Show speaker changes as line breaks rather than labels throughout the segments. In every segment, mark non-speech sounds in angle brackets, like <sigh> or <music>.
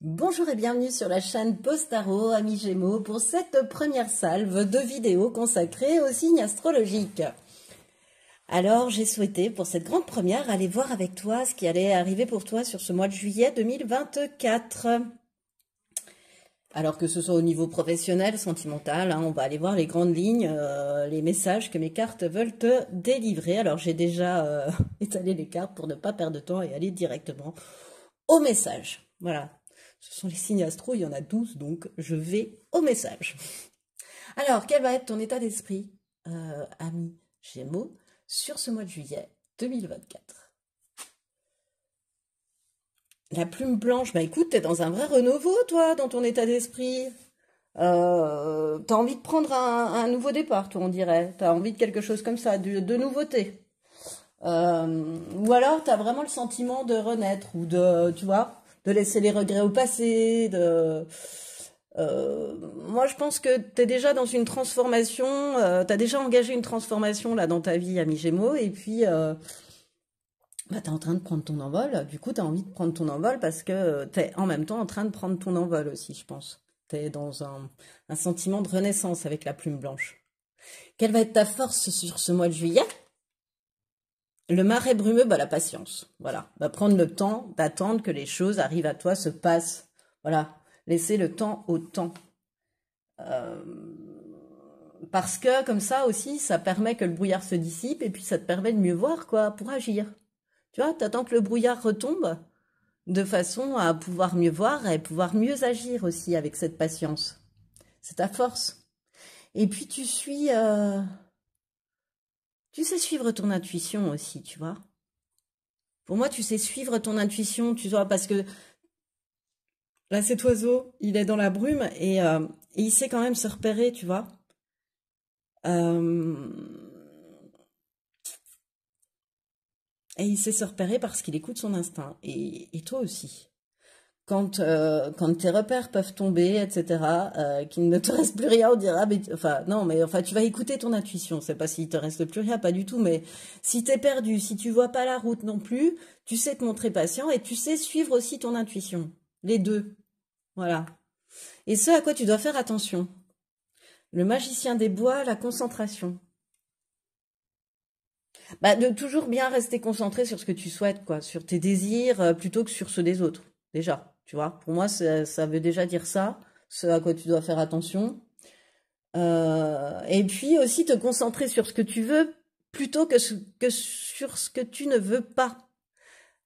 Bonjour et bienvenue sur la chaîne Postaro, amis Gémeaux, pour cette première salve de vidéos consacrées aux signes astrologiques. Alors, j'ai souhaité, pour cette grande première, aller voir avec toi ce qui allait arriver pour toi sur ce mois de juillet 2024. Alors que ce soit au niveau professionnel, sentimental, hein, on va aller voir les grandes lignes, euh, les messages que mes cartes veulent te délivrer. Alors, j'ai déjà euh, <laughs> étalé les cartes pour ne pas perdre de temps et aller directement au message. Voilà, ce sont les signes astro, il y en a 12, donc je vais au message. Alors, quel va être ton état d'esprit, euh, ami Gémeaux, sur ce mois de juillet 2024 La plume blanche, bah écoute, t'es dans un vrai renouveau, toi, dans ton état d'esprit. Euh, t'as envie de prendre un, nouveau départ, toi, on dirait. T'as envie de quelque chose comme ça, de, nouveauté. Euh, ou alors, t'as vraiment le sentiment de renaître, ou de, tu vois, de laisser les regrets au passé, de... Euh, moi, je pense que tu es déjà dans une transformation, euh, tu as déjà engagé une transformation là dans ta vie, ami Gémeaux, et puis euh, bah, tu es en train de prendre ton envol. Du coup, tu as envie de prendre ton envol parce que tu es en même temps en train de prendre ton envol aussi, je pense. Tu es dans un sentiment de renaissance avec la plume blanche. Quelle va être ta force sur ce mois de juillet le marais brumeux, bah, la patience. Voilà. va bah, prendre le temps d'attendre que les choses arrivent à toi, se passent. Voilà. Laisser le temps au temps. Euh, parce que, comme ça aussi, ça permet que le brouillard se dissipe et puis ça te permet de mieux voir, quoi, pour agir. Tu vois, t'attends que le brouillard retombe de façon à pouvoir mieux voir et pouvoir mieux agir aussi avec cette patience. C'est ta force. Et puis tu suis. Euh, tu sais suivre ton intuition aussi, tu vois. Pour moi, tu sais suivre ton intuition, tu vois, parce que là, cet oiseau, il est dans la brume et, euh, il sait quand même se repérer, tu vois. Euh, et il sait se repérer parce qu'il écoute son instinct. et toi aussi. Euh, quand, tes repères peuvent tomber, etc., euh, qu'il ne te <laughs> reste plus rien, on dira, mais, enfin, non, mais enfin, tu vas écouter ton intuition. C'est pas s'il te reste plus rien, pas du tout, mais si tu es perdu, si tu vois pas la route non plus, tu sais te montrer patient et tu sais suivre aussi ton intuition. Les deux. Voilà. Et ce à quoi tu dois faire attention. Le magicien des bois, la concentration. Bah, de toujours bien rester concentré sur ce que tu souhaites, quoi, sur tes désirs, euh, plutôt que sur ceux des autres déjà. Tu vois, pour moi, ça, veut déjà dire ça, ce à quoi tu dois faire attention. Euh, et puis aussi te concentrer sur ce que tu veux plutôt que, ce, que sur ce que tu ne veux pas.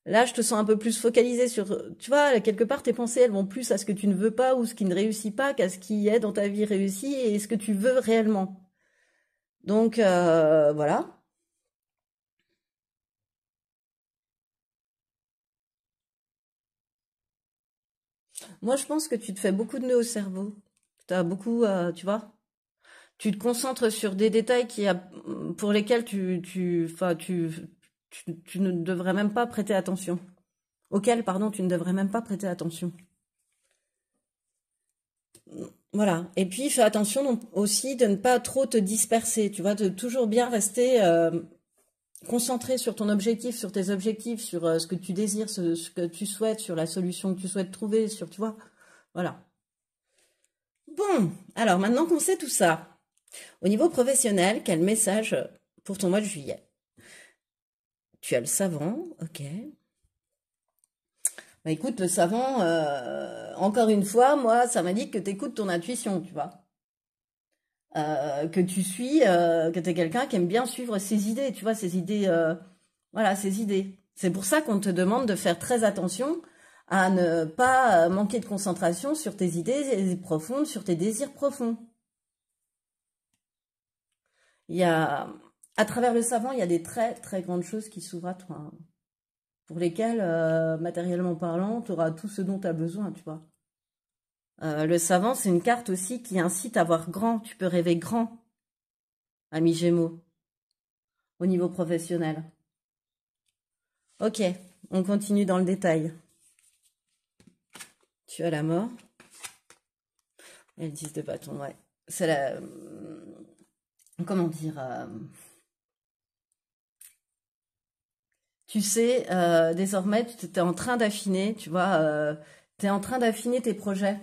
Là, je te sens un peu plus focalisé sur, tu vois, quelque part, tes pensées, elles vont plus à ce que tu ne veux pas ou ce qui ne réussit pas qu'à ce qui est dans ta vie réussi et ce que tu veux réellement. Donc, euh, voilà. Moi, je pense que tu te fais beaucoup de nœuds au cerveau. Tu beaucoup, euh, tu vois, tu te concentres sur des détails qui, pour lesquels tu, tu, tu, tu, ne devrais même pas prêter attention. Auxquels, pardon, tu ne devrais même pas prêter attention. Voilà. Et puis, fais attention aussi de ne pas trop te disperser. Tu vois, de toujours bien rester euh, concentré sur ton objectif, sur tes objectifs, sur euh, ce que tu désires, ce, que tu souhaites, sur la solution que tu souhaites trouver, sur, tu vois, voilà. Bon, alors maintenant qu'on sait tout ça, au niveau professionnel, quel message pour ton mois de juillet Tu as le savant, ok. Bah écoute, le savant, euh, encore une fois, moi, ça m'indique que tu écoutes ton intuition, tu vois. Euh, que tu suis, euh, que tu es quelqu'un qui aime bien suivre ses idées, tu vois, ses idées, euh, voilà, ses idées. C'est pour ça qu'on te demande de faire très attention à ne pas manquer de concentration sur tes idées profondes, sur tes désirs profonds. Il y a, à travers le savant, il y a des très très grandes choses qui s'ouvrent à toi, hein, pour lesquelles, matériellement parlant, tu auras tout ce dont tu as besoin, tu vois. Euh, le savant, c'est une carte aussi qui incite à voir grand. Tu peux rêver grand, ami Gémeaux, au niveau professionnel. Ok, on continue dans le détail. Tu as la mort. Elle dit de bâton, ouais. C'est la... Euh, comment dire euh, Tu sais, désormais, tu es en train d'affiner, tu vois, tu es en train d'affiner tes projets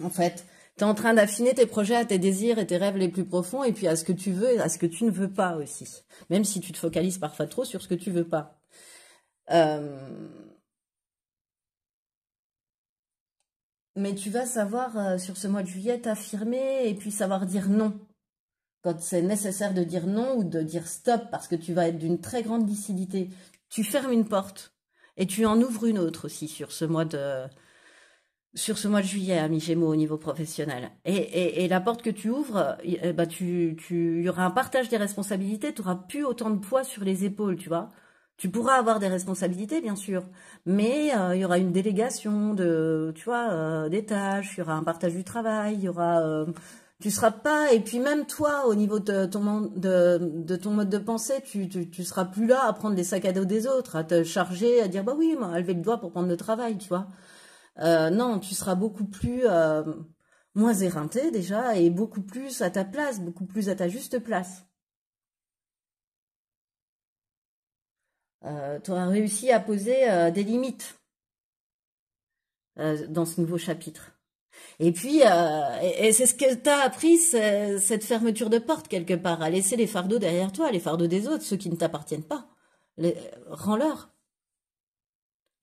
en fait. Tu es en train d'affiner tes projets à tes désirs et tes rêves les plus profonds et puis à ce que tu veux et à ce que tu ne veux pas aussi. Même si tu te focalises parfois trop sur ce que tu veux pas. Euh, mais tu vas savoir euh, sur ce mois de juillet t'affirmer et puis savoir dire non. Quand c'est nécessaire de dire non ou de dire stop parce que tu vas être d'une très grande lucidité. Tu fermes une porte et tu en ouvres une autre aussi sur ce mois de, sur ce mois de juillet, ami hein, Gémeaux, au niveau professionnel. Et, la porte que tu ouvres, il eh bah ben, tu, y aura un partage des responsabilités, tu n'auras plus autant de poids sur les épaules, tu vois. Tu pourras avoir des responsabilités, bien sûr, mais il euh, y aura une délégation de, tu vois, euh, des tâches, il y aura un partage du travail, il y aura... Euh, tu seras pas et puis même toi au niveau de ton de, ton mode de pensée tu, tu, seras plus là à prendre les sacs à dos des autres à te charger à dire bah oui à lever le doigt pour prendre le travail tu vois euh, non, tu seras beaucoup plus euh, moins éreinté déjà et beaucoup plus à ta place, beaucoup plus à ta juste place. Euh, tu auras réussi à poser des limites dans ce nouveau chapitre. Et puis, et, c'est ce que tu as appris, cette fermeture de porte quelque part, à laisser les fardeaux derrière toi, les fardeaux des autres, ceux qui ne t'appartiennent pas. Rends-leur.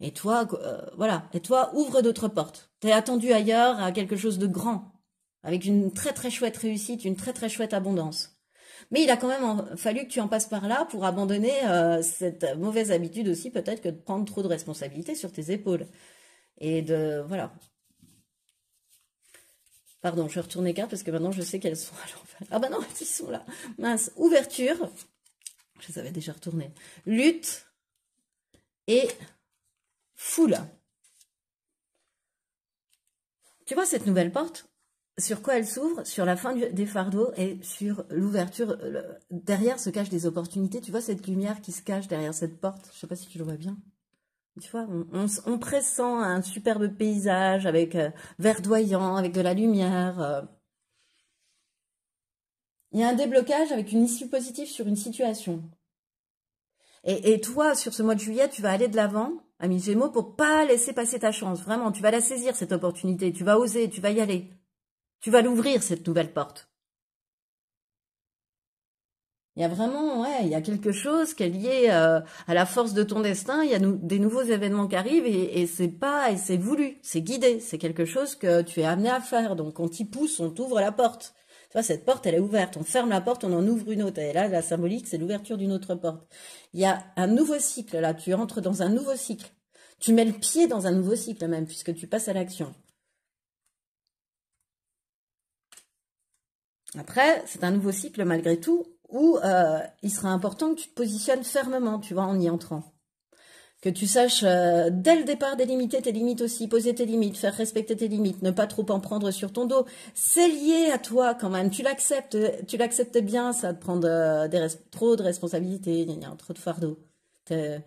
Et toi, euh, voilà. Et toi, ouvre d'autres portes. T'es attendu ailleurs à quelque chose de grand, avec une très très chouette réussite, une très très chouette abondance. Mais il a quand même fallu que tu en passes par là pour abandonner euh, cette mauvaise habitude aussi, peut-être que de prendre trop de responsabilités sur tes épaules. Et de. Voilà. Pardon, je vais retourner carte parce que maintenant je sais qu'elles sont à l'envers. Ah bah non, elles sont là. Mince. Ouverture. Je les avais déjà retournées. Lutte. Et foule. Tu vois cette nouvelle porte Sur quoi elle s'ouvre Sur la fin des fardeaux et sur l'ouverture. Euh, derrière se cachent des opportunités. Tu vois cette lumière qui se cache derrière cette porte Je ne sais pas si tu le vois bien. Tu vois, on, pressent un superbe paysage avec euh, verdoyant, avec de la lumière. Euh. Il y a un déblocage avec une issue positive sur une situation. et toi, sur ce mois de juillet, tu vas aller de l'avant ami Gémeaux, pour pas laisser passer ta chance. Vraiment, tu vas la saisir, cette opportunité. Tu vas oser, tu vas y aller. Tu vas l'ouvrir, cette nouvelle porte. Il y a vraiment, ouais, il y a quelque chose qui est lié euh, à la force de ton destin. Il y a des nouveaux événements qui arrivent et, et c'est pas, et c'est voulu, c'est guidé. C'est quelque chose que tu es amené à faire. Donc, on t'y pousse, on t'ouvre la porte. Tu vois, cette porte, elle est ouverte. On ferme la porte, on en ouvre une autre. Et là, la symbolique, c'est l'ouverture d'une autre porte. Il y a un nouveau cycle, là. Tu entres dans un nouveau cycle. Tu mets le pied dans un nouveau cycle, même, puisque tu passes à l'action. Après, c'est un nouveau cycle, malgré tout, où euh, il sera important que tu te positionnes fermement, tu vois, en y entrant que tu saches euh, dès le départ délimiter tes limites aussi, poser tes limites, faire respecter tes limites, ne pas trop en prendre sur ton dos. C'est lié à toi quand même. Tu l'acceptes, tu l'acceptes bien, ça de, prendre trop de responsabilités, trop de fardeau. Euh,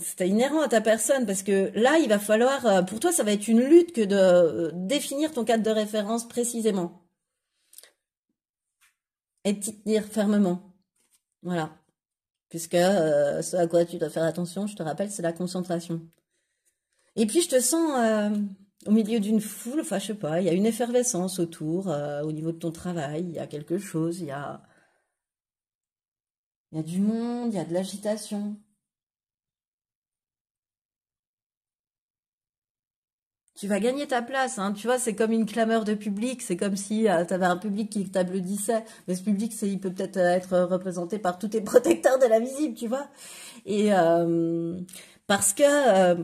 C'était inhérent à ta personne parce que là, il va falloir, euh, pour toi, ça va être une lutte que de définir ton cadre de référence précisément et t'y tenir fermement. Voilà puisque euh, ce à quoi tu dois faire attention, je te rappelle, c'est la concentration. Et puis je te sens euh, au milieu d'une foule, enfin je sais pas, il y a une effervescence autour, euh, au niveau de ton travail, il y a quelque chose, y a, il y a du monde, il y a de l'agitation. tu vas gagner ta place. Hein. Tu vois, c'est comme une clameur de public. C'est comme si euh, tu avais un public qui t'applaudissait. Mais ce public, il peut peut-être euh, être représenté par tous tes <laughs> protecteurs de la visible, tu vois. Et euh, parce que,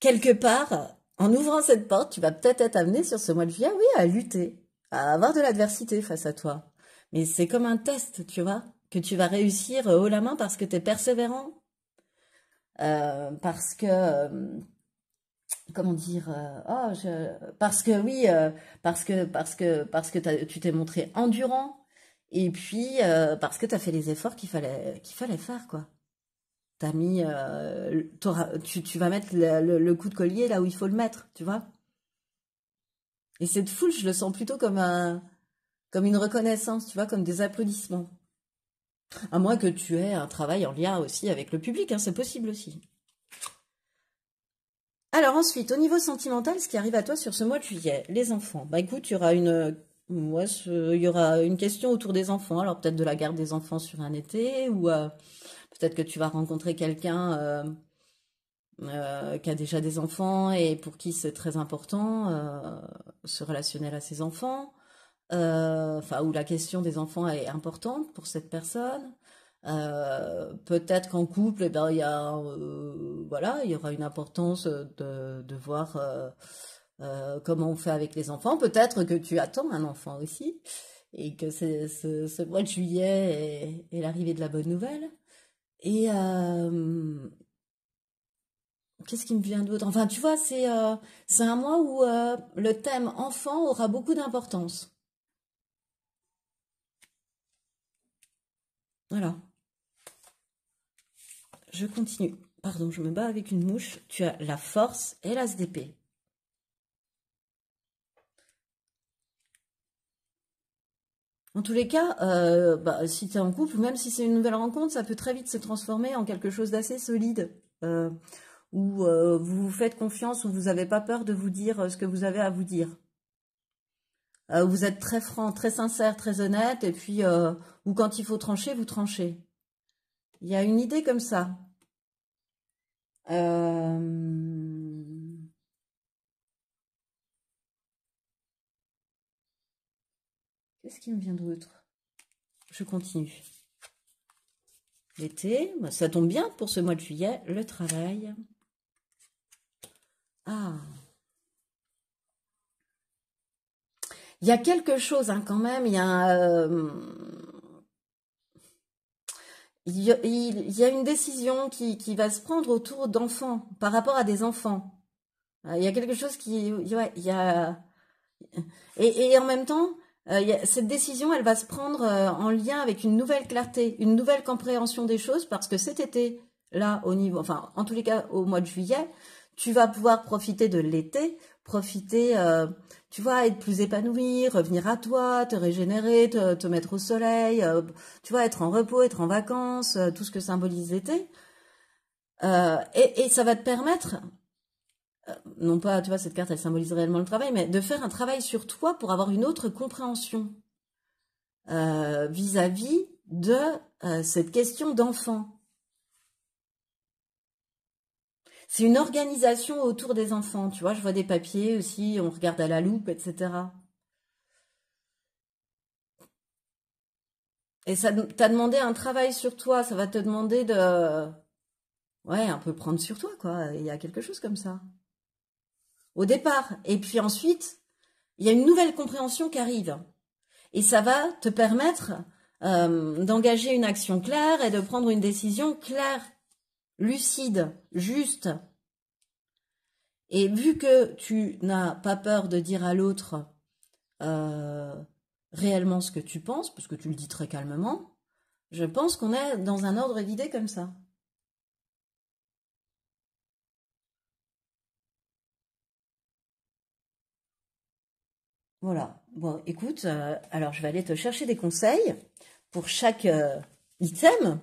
quelque part, en ouvrant cette porte, tu vas peut-être être amené sur ce mois de juillet, oui, à lutter, à avoir de l'adversité face à toi. Mais c'est comme un test, tu vois, que tu vas réussir haut la main parce que tu es persévérant. parce que comment dire euh, oh, je, parce que oui euh, parce que parce que parce que tu t'es montré endurant et puis euh, parce que tu as fait les efforts qu'il fallait qu'il fallait faire quoi t'as mis tu, tu, vas mettre le, coup de collier là où il faut le mettre tu vois et cette foule je le sens plutôt comme un comme une reconnaissance tu vois comme des applaudissements à moins que tu aies un travail en lien aussi avec le public hein, c'est possible aussi alors ensuite, au niveau sentimental, ce qui arrive à toi sur ce mois de juillet, les enfants. Bah il y aura une, y aura une question autour des enfants. Alors peut-être de la garde des enfants sur un été, ou euh, peut-être que tu vas rencontrer quelqu'un euh, euh, qui a déjà des enfants et pour qui c'est très important se relationner à ses enfants. Enfin, où la question des enfants est importante pour cette personne. Euh, peut-être qu'en couple, eh ben, il y a, euh, voilà, il y aura une importance euh, de, de voir comment on fait avec les enfants. Peut-être que tu attends un enfant aussi et que c'est ce, mois de juillet est, l'arrivée de la bonne nouvelle. Et qu'est-ce qui me vient d'autre Enfin, tu vois, c'est c'est un mois où le thème enfant aura beaucoup d'importance. Voilà je continue. Pardon, je me bats avec une mouche. Tu as la force et l'as d'épée. En tous les cas, euh, bah, si tu es en couple, même si c'est une nouvelle rencontre, ça peut très vite se transformer en quelque chose d'assez solide. Euh, où euh, vous vous faites confiance, où vous n'avez pas peur de vous dire ce que vous avez à vous dire. vous êtes très franc, très sincère, très honnête, et puis, ou quand il faut trancher, vous tranchez. Il y a une idée comme ça. Euh, qu'est-ce qui me vient d'autre Je continue. L'été, ça tombe bien pour ce mois de juillet, le travail. Ah Il y a quelque chose hein, quand même, il y a... Euh, il y, a, une décision qui, qui va se prendre autour d'enfants, par rapport à des enfants. Euh, il y a quelque chose qui... y a... Et, en même temps, euh, cette décision, elle va se prendre euh, en lien avec une nouvelle clarté, une nouvelle compréhension des choses, parce que cet été, là, au niveau, enfin, en tous les cas, au mois de juillet, tu vas pouvoir profiter de l'été, profiter tu vois, être plus épanoui, revenir à toi, te régénérer, te, mettre au soleil, euh, tu vois, être en repos, être en vacances, euh, tout ce que symbolise l'été. Euh, et, ça va te permettre, non pas, tu vois, cette carte, elle symbolise réellement le travail, mais de faire un travail sur toi pour avoir une autre compréhension vis à -vis de cette question d'enfant. C'est une organisation autour des enfants, tu vois. Je vois des papiers aussi, on regarde à la loupe, etc. Et ça t'a demandé un travail sur toi, ça va te demander de... Ouais, un peu prendre sur toi, quoi. Il y a quelque chose comme ça. Au départ. Et puis ensuite, il y a une nouvelle compréhension qui arrive. Et ça va te permettre euh, d'engager une action claire et de prendre une décision claire lucide, juste. Et vu que tu n'as pas peur de dire à l'autre euh, réellement ce que tu penses, parce que tu le dis très calmement, je pense qu'on est dans un ordre d'idées comme ça. Voilà. Bon, écoute, euh, alors je vais aller te chercher des conseils pour chaque euh, item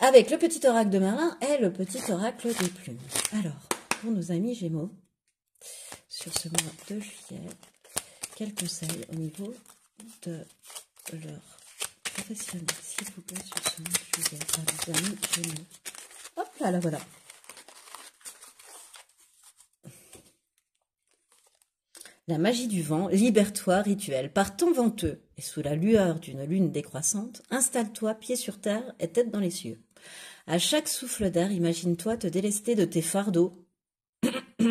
avec le petit oracle de Marin et le petit oracle des plumes. Alors, pour nos amis Gémeaux, sur ce mois de juillet, quels conseils au niveau de leur professionnel, s'il vous plaît, sur ce mois de juillet, amis Gémeaux Hop là, voilà. La magie du vent, libère-toi, rituel, par ton venteux, et sous la lueur d'une lune décroissante, installe-toi pied sur terre et tête dans les cieux. À chaque souffle d'air, imagine-toi te délester de tes fardeaux. <coughs>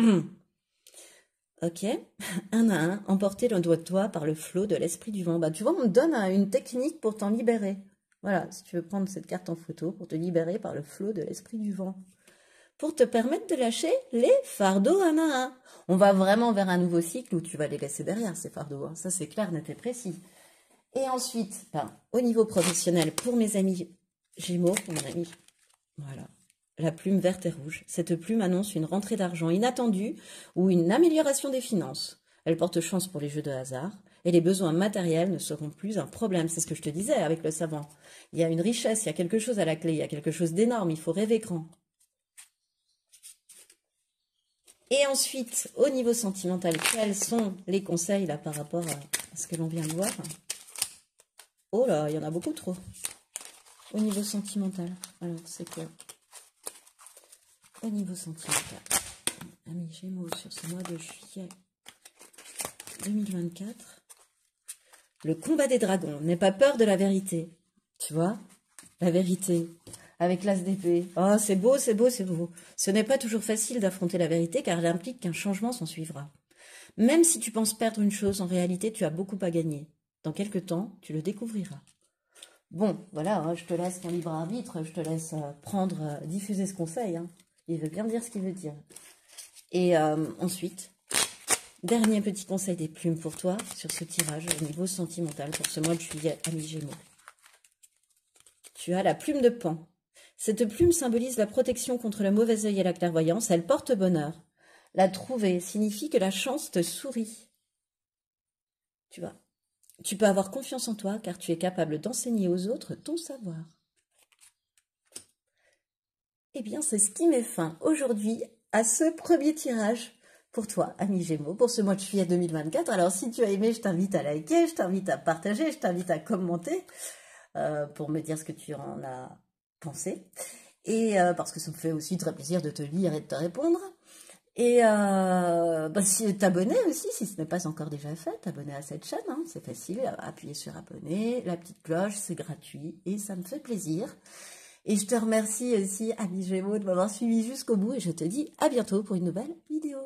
ok <coughs> Un à un, emporter le doigt de toi par le flot de l'esprit du vent. Bah, tu vois, on me donne hein, une technique pour t'en libérer. Voilà, si tu veux prendre cette carte en photo pour te libérer par le flot de l'esprit du vent. Pour te permettre de lâcher les fardeaux un à un. On va vraiment vers un nouveau cycle où tu vas les laisser derrière, ces fardeaux. Hein. Ça, c'est clair, net et précis. Et ensuite, ben, au niveau professionnel, pour mes amis Gémeaux, mon ami voilà. La plume verte et rouge. Cette plume annonce une rentrée d'argent inattendue ou une amélioration des finances. Elle porte chance pour les jeux de hasard et les besoins matériels ne seront plus un problème. C'est ce que je te disais avec le savant. Il y a une richesse, il y a quelque chose à la clé, il y a quelque chose d'énorme, il faut rêver grand. Et ensuite, au niveau sentimental, quels sont les conseils là par rapport à ce que l'on vient de voir Oh là, il y en a beaucoup trop. Au niveau sentimental, alors c'est quoi Au niveau sentimental, amis ah, sur ce mois de juillet 2024, le combat des dragons, n'est pas peur de la vérité, tu vois La vérité, avec l'as d'épée. Oh, c'est beau, c'est beau, c'est beau. Ce n'est pas toujours facile d'affronter la vérité car elle implique qu'un changement s'en suivra. Même si tu penses perdre une chose, en réalité, tu as beaucoup à gagner. Dans quelques temps, tu le découvriras. Bon, voilà, hein, je te laisse ton libre arbitre, je te laisse euh, prendre, euh, diffuser ce conseil. Hein. Il veut bien dire ce qu'il veut dire. Et euh, ensuite, dernier petit conseil des plumes pour toi sur ce tirage au niveau sentimental pour ce mois de juillet, ami Gémeaux. Tu as la plume de Pan. Cette plume symbolise la protection contre le mauvais œil et la clairvoyance. Elle porte bonheur. La trouver signifie que la chance te sourit. Tu vois, tu peux avoir confiance en toi car tu es capable d'enseigner aux autres ton savoir. Eh bien, c'est ce qui met fin aujourd'hui à ce premier tirage pour toi, ami Gémeaux, pour ce mois de juillet 2024. Alors, si tu as aimé, je t'invite à liker, je t'invite à partager, je t'invite à commenter euh, pour me dire ce que tu en as pensé. Et euh, parce que ça me fait aussi très plaisir de te lire et de te répondre. Et euh, bah, si t'abonner aussi, si ce n'est pas encore déjà fait, t'abonner à cette chaîne, hein, c'est facile, appuyer sur abonner, la petite cloche, c'est gratuit et ça me fait plaisir. Et je te remercie aussi, ami Gémeaux, de m'avoir suivi jusqu'au bout et je te dis à bientôt pour une nouvelle vidéo.